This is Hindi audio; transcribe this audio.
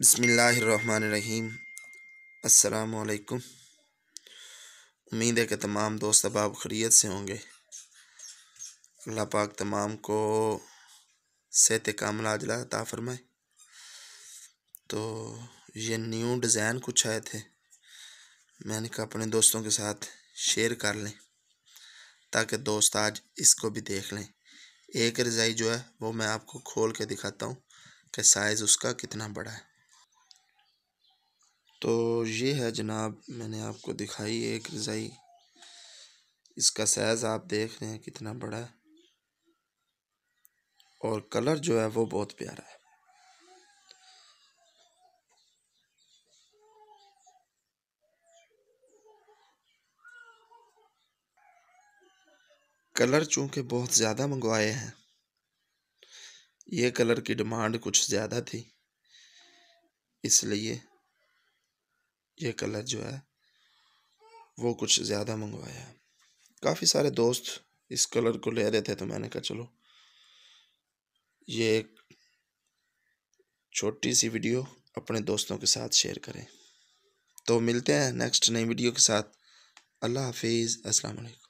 बसमीम् अलकुम उम्मीद है कि तमाम दोस्त अबाब खरीत से होंगे अल्लाह पाक तमाम को सेहत कामला अजला अता फरमाए तो ये न्यू डिज़ाइन कुछ आए थे मैंने कहा अपने दोस्तों के साथ शेयर कर लें ताकि दोस्त आज इसको भी देख लें एक रज़ाई जो है वो मैं आपको खोल के दिखाता हूँ कि साइज़ उसका कितना बड़ा है तो ये है जनाब मैंने आपको दिखाई एक रज़ाई इसका साइज़ आप देख रहे हैं कितना बड़ा है और कलर जो है वो बहुत प्यारा है कलर चूंकि बहुत ज़्यादा मंगवाए हैं ये कलर की डिमांड कुछ ज़्यादा थी इसलिए ये कलर जो है वो कुछ ज़्यादा मंगवाया काफ़ी सारे दोस्त इस कलर को ले रहे थे तो मैंने कहा चलो ये एक छोटी सी वीडियो अपने दोस्तों के साथ शेयर करें तो मिलते हैं नेक्स्ट नई वीडियो के साथ अल्लाह हाफिज़ अस्सलाम वालेकुम